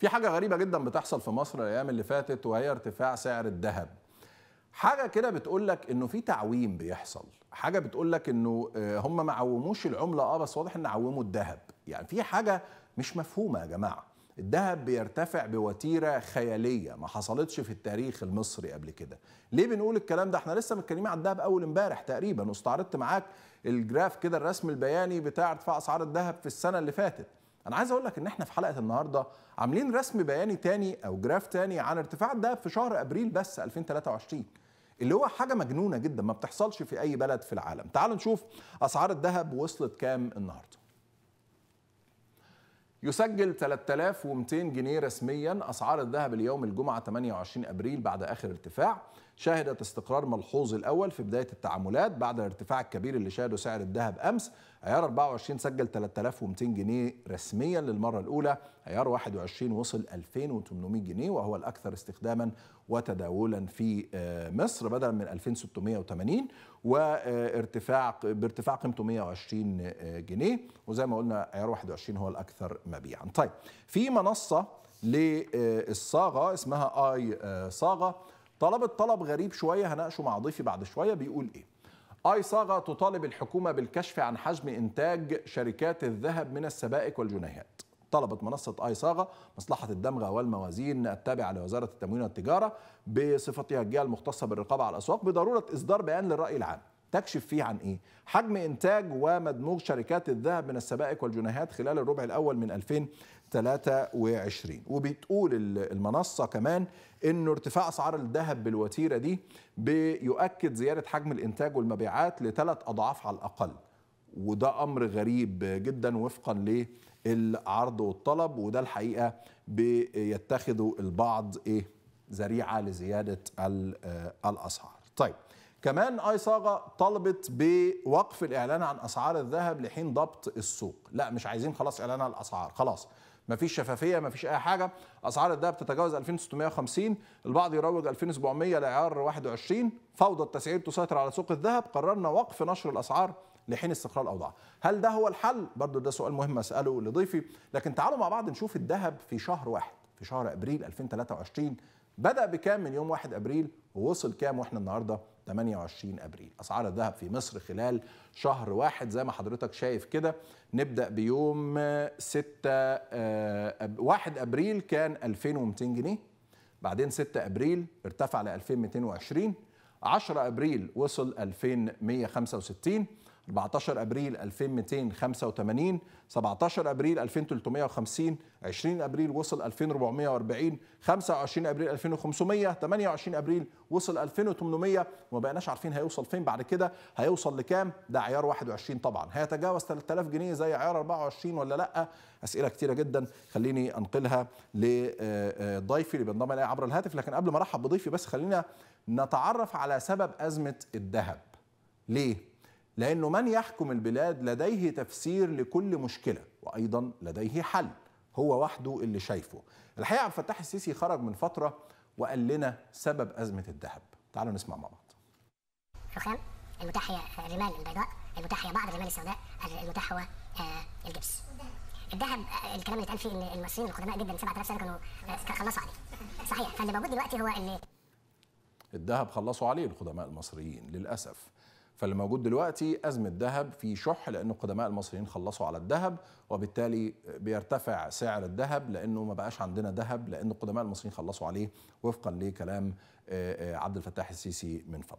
في حاجه غريبه جدا بتحصل في مصر الايام اللي فاتت وهي ارتفاع سعر الذهب حاجه كده بتقول لك انه في تعويم بيحصل حاجه بتقول لك انه آه، هم ما عوموش العمله اه بس واضح ان عوموا الذهب يعني في حاجه مش مفهومه يا جماعه الذهب بيرتفع بوتيره خياليه ما حصلتش في التاريخ المصري قبل كده ليه بنقول الكلام ده احنا لسه متكلمين عن الذهب اول امبارح تقريبا واستعرضت معاك الجراف كده الرسم البياني بتاع ارتفاع اسعار الذهب في السنه اللي فاتت انا عايز اقول لك ان احنا في حلقه النهارده عاملين رسم بياني تاني او جراف تاني عن ارتفاع الذهب في شهر ابريل بس 2023 اللي هو حاجه مجنونه جدا ما بتحصلش في اي بلد في العالم تعالوا نشوف اسعار الذهب وصلت كام النهارده يسجل 3200 جنيه رسميا اسعار الذهب اليوم الجمعه 28 ابريل بعد اخر ارتفاع شهدت استقرار ملحوظ الأول في بداية التعاملات بعد الارتفاع الكبير اللي شهده سعر الذهب أمس عيار 24 سجل 3200 جنيه رسميا للمرة الأولى عيار 21 وصل 2800 جنيه وهو الأكثر استخداما وتداولا في آه، مصر بدلا من 2680 وارتفاع بارتفاع قيمته 120 آه، جنيه وزي ما قلنا عيار 21 هو الأكثر مبيعا طيب في منصة للصاغة اسمها آي آه، صاغة طلبت طلب غريب شويه هناقشه مع ضيفي بعد شويه بيقول ايه اي صاغه تطالب الحكومه بالكشف عن حجم انتاج شركات الذهب من السبائك والجنيهات طلبت منصة آي صاغة مصلحة الدمغة والموازين التابعة لوزارة التموين والتجارة بصفتها الجهة المختصة بالرقابة على الأسواق بضرورة إصدار بيان للرأي العام تكشف فيه عن ايه؟ حجم انتاج ومدموج شركات الذهب من السبائك والجنيهات خلال الربع الاول من 2023 وبتقول المنصه كمان انه ارتفاع اسعار الذهب بالوتيره دي بيؤكد زياده حجم الانتاج والمبيعات لثلاث اضعاف على الاقل وده امر غريب جدا وفقا للعرض والطلب وده الحقيقه بيتخذه البعض ايه ذريعه لزياده آه، الاسعار. طيب كمان اي صاغه طلبت بوقف الاعلان عن اسعار الذهب لحين ضبط السوق لا مش عايزين خلاص اعلان عن الاسعار خلاص مفيش شفافيه مفيش اي حاجه اسعار الذهب تتجاوز 2650 البعض يروج 2700 لعيار 21 فوضى التسعير تسيطر على سوق الذهب قررنا وقف نشر الاسعار لحين استقرار الاوضاع هل ده هو الحل برضه ده سؤال مهم اساله لضيفي لكن تعالوا مع بعض نشوف الذهب في شهر واحد في شهر ابريل 2023 بدا بكام من يوم 1 ابريل ووصل كام واحنا النهارده 28 ابريل اسعار الذهب في مصر خلال شهر واحد زي ما حضرتك شايف كده نبدا بيوم 6 آه، 1 آه، ابريل كان 2200 جنيه بعدين 6 ابريل ارتفع ل 2220 10 ابريل وصل 2165 14 ابريل 2285 17 ابريل 2350 20 ابريل وصل 2440 25 ابريل 2500 28 ابريل وصل 2800 وما بقناش عارفين هيوصل فين بعد كده هيوصل لكام ده عيار 21 طبعا هيتجاوز 3000 جنيه زي عيار 24 ولا لا اسئله كتيره جدا خليني انقلها لضيفي آه، آه، اللي بينضم الي عبر الهاتف لكن قبل ما ارحب بضيفي بس خلينا نتعرف على سبب ازمه الذهب ليه لأنه من يحكم البلاد لديه تفسير لكل مشكلة وأيضا لديه حل هو وحده اللي شايفه الحقيقة عبد الفتاح السيسي خرج من فترة وقال لنا سبب أزمة الذهب تعالوا نسمع مع بعض فخام المتاح هي الرمال البيضاء المتاح هي بعض الرمال السوداء المتاح هو آه، الجبس الذهب الكلام اللي اتقال فيه ان المصريين القدماء جدا 7000 سنه كانوا آه، خلصوا عليه صحيح فاللي موجود دلوقتي هو ان الذهب خلصوا عليه القدماء المصريين للاسف فاللي موجود دلوقتي أزمة ذهب في شح لأنه قدماء المصريين خلصوا على الذهب وبالتالي بيرتفع سعر الذهب لأنه ما بقاش عندنا ذهب لأنه قدماء المصريين خلصوا عليه وفقا لكلام آه، آه، عبد الفتاح السيسي من فترة